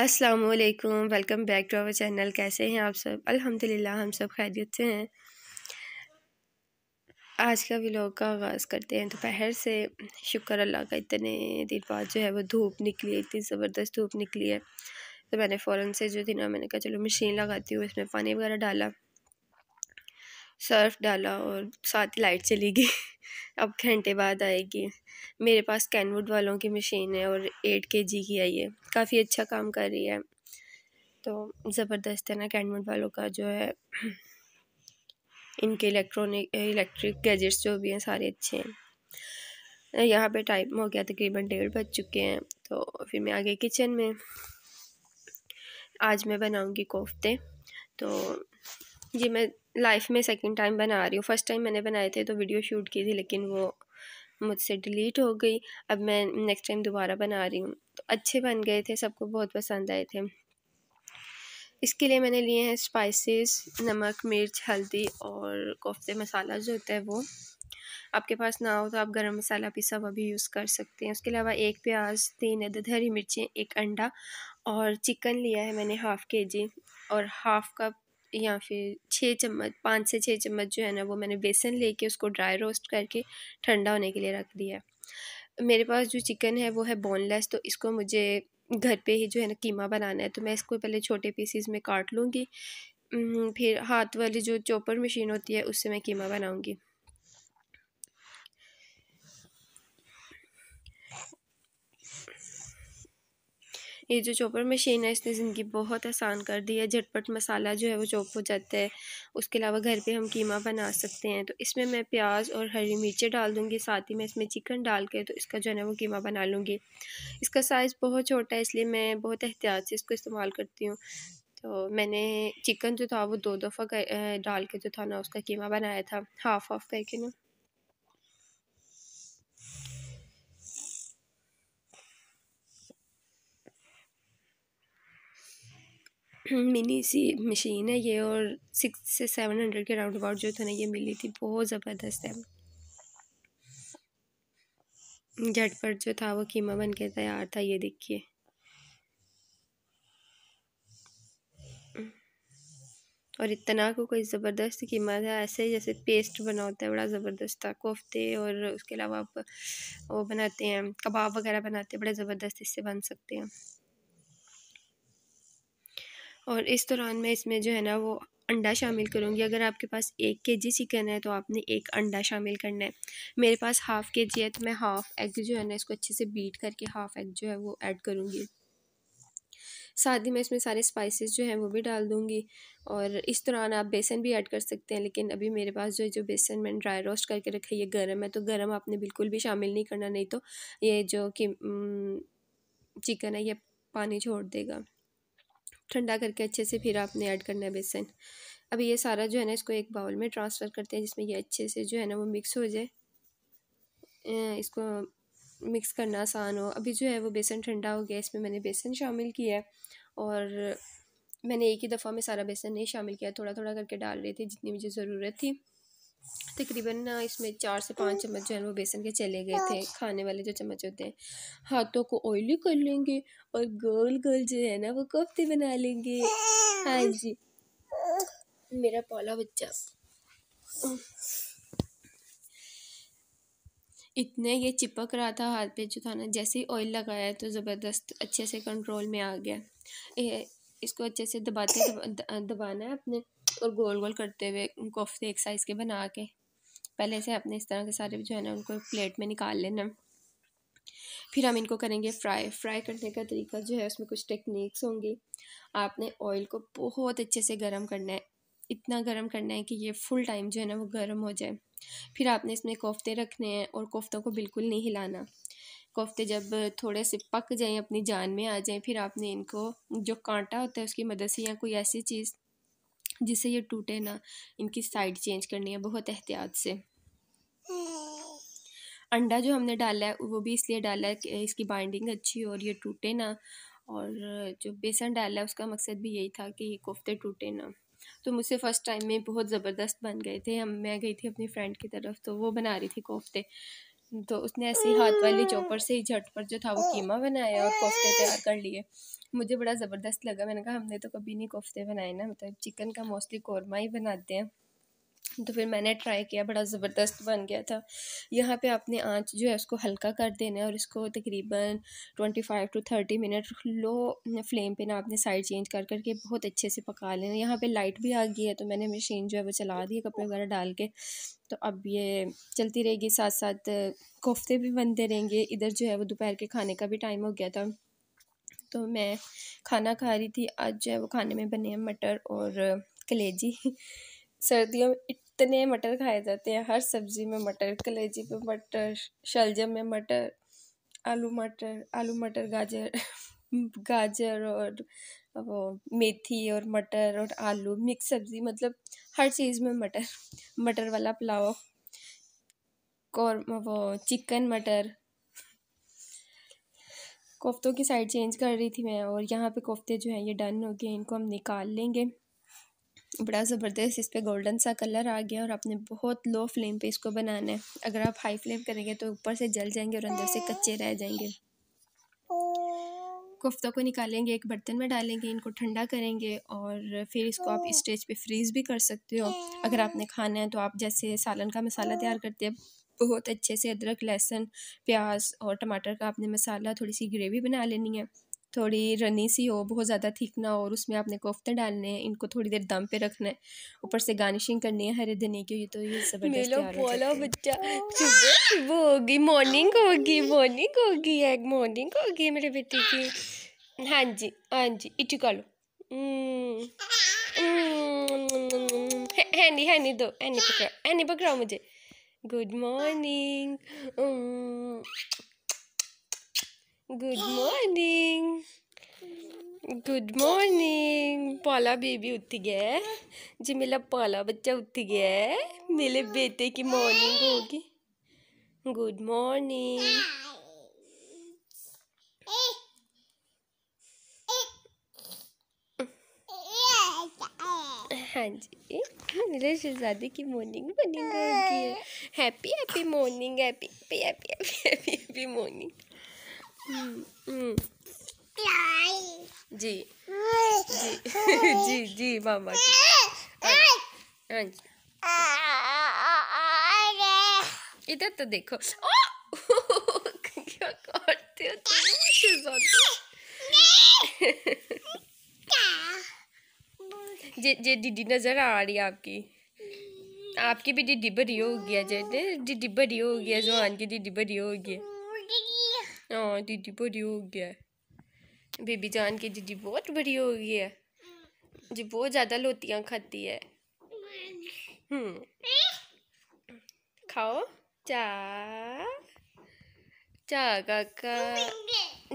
अस्सलाम वालेकुम welcome back to our channel कैसे हैं आप सब अल्हम्दुलिल्लाह हम सब खैरियत से हैं आज का व्लॉग का आगाज़ करते हैं दोपहर से शुक्र अल्लाह का इतने दिन बाद जो है वो धूप निकली है इतनी ज़बरदस्त धूप निकली है तो मैंने फ़ौरन से जो थी ना मैंने कहा चलो मशीन लगाती हूँ इसमें पानी वगैरह डाला सर्फ़ डाला और साथ ही लाइट चली गई अब घंटे बाद आएगी मेरे पास कैनवुड वालों की मशीन है और एट के जी की आई है काफ़ी अच्छा काम कर रही है तो ज़बरदस्त है ना कैनवुड वालों का जो है इनके इलेक्ट्रॉनिक इलेक्ट्रिक गैजेट्स जो भी हैं सारे अच्छे हैं यहाँ पे टाइम हो गया तकरीबन डेढ़ बज चुके हैं तो फिर मैं आ गई किचन में आज मैं बनाऊंगी कोफ्ते तो ये मैं लाइफ में सेकंड टाइम बना रही हूँ फ़र्स्ट टाइम मैंने बनाए थे तो वीडियो शूट की थी लेकिन वो मुझसे डिलीट हो गई अब मैं नेक्स्ट टाइम दोबारा बना रही हूँ तो अच्छे बन गए थे सबको बहुत पसंद आए थे इसके लिए मैंने लिए हैं स्पाइसेस नमक मिर्च हल्दी और कोफ्ते मसाला जो होता है वो आपके पास ना हो तो आप गरम मसाला भी सब भी यूज़ कर सकते हैं उसके अलावा एक प्याज तीन अदद हरी मिर्ची एक अंडा और चिकन लिया है मैंने हाफ़ के जी और हाफ़ कप या फिर छः चम्मच पाँच से छः चम्मच जो है ना वो मैंने बेसन लेके उसको ड्राई रोस्ट करके ठंडा होने के लिए रख दिया मेरे पास जो चिकन है वो है बोनलेस तो इसको मुझे घर पे ही जो है ना कीमा बनाना है तो मैं इसको पहले छोटे पीसीज में काट लूँगी फिर हाथ वाली जो चॉपर मशीन होती है उससे मैं कीमा बनाऊँगी ये जो चॉपर मशीन है इसने ज़िंदगी बहुत आसान कर दी है झटपट मसाला जो है वो चॉप हो जाता है उसके अलावा घर पे हम कीमा बना सकते हैं तो इसमें मैं प्याज और हरी मिर्चें डाल दूँगी साथ ही मैं इसमें चिकन डाल के तो इसका जो है ना वो कीमा बना लूँगी इसका साइज़ बहुत छोटा है इसलिए मैं बहुत एहतियात से इसको इस्तेमाल करती हूँ तो मैंने चिकन जो था वो दो दफ़ा डाल के जो था ना उसका कीमा बनाया था हाफ़ हाफ़ करके ना मिनी सी मशीन है ये और सिक्स से सेवन हंड्रेड के राउंड अबाउट जो था ना ये मिली थी बहुत ज़बरदस्त है झटपट जो था वो कीमा बन के तैयार था ये देखिए और इतना को कोई ज़बरदस्त कीमा था ऐसे जैसे पेस्ट बना होता है बड़ा ज़बरदस्त था कोफ्ते और उसके अलावा आप वो बनाते हैं कबाब वगैरह बनाते हैं बड़े ज़बरदस्त इससे बन सकते हैं और इस दौरान मैं इसमें जो है ना वो अंडा शामिल करूँगी अगर आपके पास एक के जी चिकन है तो आपने एक अंडा शामिल करना है मेरे पास हाफ़ के जी है तो मैं हाफ़ एग जो है ना इसको अच्छे से बीट करके हाफ़ एग जो है वो ऐड करूँगी साथ ही मैं इसमें सारे स्पाइसेस जो हैं वो भी डाल दूँगी और इस दौरान आप बेसन भी ऐड कर सकते हैं लेकिन अभी मेरे पास जो जो बेसन मैंने ड्राई रोस्ट करके रखा है ये गर्म है तो गर्म आपने बिल्कुल भी शामिल नहीं करना नहीं तो ये जो कि चिकन है ये पानी छोड़ देगा ठंडा करके अच्छे से फिर आपने ऐड करना है बेसन अब ये सारा जो है ना इसको एक बाउल में ट्रांसफ़र करते हैं जिसमें ये अच्छे से जो है ना वो मिक्स हो जाए इसको मिक्स करना आसान हो अभी जो है वो बेसन ठंडा हो गया इसमें मैंने बेसन शामिल किया है और मैंने एक ही दफ़ा में सारा बेसन नहीं शामिल किया थोड़ा थोड़ा करके डाल रही थी जितनी मुझे ज़रूरत थी तकरीबन इसमें चार से पाँच हम्म। चम्मच जो है वो बेसन के चले गए थे अच्छा। खाने वाले जो चम्मच होते हैं हाथों को ऑयली कर लेंगे और गोल गोल जो है ना वो कोफ्ते बना लेंगे हाँ हम्म। जी मेरा पौला बच्चा इतने ये चिपक रहा था हाथ पे जो था ना जैसे ही ऑयल लगाया तो ज़बरदस्त अच्छे से कंट्रोल में आ गया इसको अच्छे से दबाते दबाना है अपने और गोल गोल करते हुए कोफ्ते एक साइज़ के बना के पहले से अपने इस तरह के सारे जो है ना उनको प्लेट में निकाल लेना फिर हम इनको करेंगे फ्राई फ्राई करने का तरीका जो है उसमें कुछ टेक्निक्स होंगी आपने ऑयल को बहुत अच्छे से गर्म करना है इतना गर्म करना है कि ये फुल टाइम जो है ना वो गर्म हो जाए फिर आपने इसमें कोफ्ते रखने हैं और कोफ्तों को बिल्कुल नहीं हिलाना कोफ्ते जब थोड़े से पक जाएं अपनी जान में आ जाएं फिर आपने इनको जो कांटा होता है उसकी मदद से या कोई ऐसी चीज़ जिससे ये टूटे ना इनकी साइड चेंज करनी है बहुत एहतियात से अंडा जो हमने डाला है वो भी इसलिए डाला है कि इसकी बाइंडिंग अच्छी हो और ये टूटे ना और जो बेसन डाला है उसका मकसद भी यही था कि ये कोफ्ते टूटे ना तो मुझसे फ़र्स्ट टाइम में बहुत ज़बरदस्त बन गए थे हम मैं गई थी अपनी फ्रेंड की तरफ तो वो बना रही थी कोफ्ते तो उसने ऐसे ही हाथ वाली चॉपर से ही झट पर जो था वो कीमा बनाया और कोफ्ते तैयार कर लिए मुझे बड़ा ज़बरदस्त लगा मैंने कहा हमने तो कभी नहीं कोफ्ते बनाए ना मतलब चिकन का मोस्टली कौरमा ही बनाते हैं तो फिर मैंने ट्राई किया बड़ा ज़बरदस्त बन गया था यहाँ पे आपने आंच जो है उसको हल्का कर देना है और इसको तकरीबन twenty five to thirty minute low flame पे ना आपने साइड चेंज कर करके बहुत अच्छे से पका लेना यहाँ पे लाइट भी आ गई है तो मैंने मशीन जो है वो चला दी है कपड़े वगैरह डाल के तो अब ये चलती रहेगी साथ साथ कोफ्ते भी बनते रहेंगे इधर जो है वो दोपहर के खाने का भी टाइम हो गया था तो मैं खाना खा रही थी आज जो है वो खाने में बने हैं मटर और कलेजी सर्दियों में इतने मटर खाए जाते हैं हर सब्जी में मटर कलेजी पे मटर शलजम में मटर आलू मटर आलू मटर गाजर गाजर और वो मेथी और मटर और आलू मिक्स सब्जी मतलब हर चीज़ में मटर मटर वाला पुलाव और वो चिकन मटर कोफ्तों की साइड चेंज कर रही थी मैं और यहाँ पे कोफ्ते जो हैं ये डन हो गए इनको हम निकाल लेंगे बड़ा ज़बरदस्त इस पर गोल्डन सा कलर आ गया और आपने बहुत लो फ्लेम पे इसको बनाना है अगर आप हाई फ्लेम करेंगे तो ऊपर से जल जाएंगे और अंदर से कच्चे रह जाएंगे कोफ्ता को निकालेंगे एक बर्तन में डालेंगे इनको ठंडा करेंगे और फिर इसको आप स्टेज पे फ्रीज़ भी कर सकते हो अगर आपने खाना है तो आप जैसे सालन का मसाला तैयार करते हैं बहुत अच्छे से अदरक लहसुन प्याज और टमाटर का आपने मसाला थोड़ी सी ग्रेवी बना लेनी है थोड़ी रनी सी हो बहुत ज़्यादा थिक ना हो और उसमें आपने कोफ्ते डालने हैं इनको थोड़ी देर दम पे रखना है ऊपर से गार्निशिंग करनी है हरे धनी की ये तो ये जबरदस्त बोलो बच्चा सुबह सुबह होगी मॉर्निंग होगी मॉर्निंग होगी एग मॉर्निंग होगी मेरे बेटे की हाँ जी हाँ जी इटू हम्म, हम्म, है लो हैनी नहीं दो हैनी पकड़ाओ हैनी पकड़ाओ मुझे good morning hmm, good morning good morning पाला बेबी उठ गया जी मेरा पाला बच्चा उठ गया है मेरे बेटे की मॉर्निंग होगी गुड मॉर्निंग हाँ जी मेरे शहजादे की मॉर्निंग बनी होगी happy happy morning happy happy happy happy happy morning जी जी जी जी मामा हाँ जी इधर तो देखो ओ! क्या करते हो तुम जे जे दीदी नज़र आ रही है आपकी आपकी भी दीदी बड़ी हो गया जे दीदी बड़ी हो गया जोहान की दीदी बड़ी हो गया हाँ दीदी बड़ी हो गया बेबी जान की दीदी बहुत बड़ी हो गई है जी बहुत ज़्यादा लोतियाँ खाती है हम्म। खाओ चा चा काका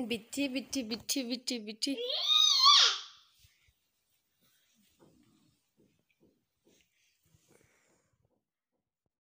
बिठी बिठी बिठी बिठी बिठी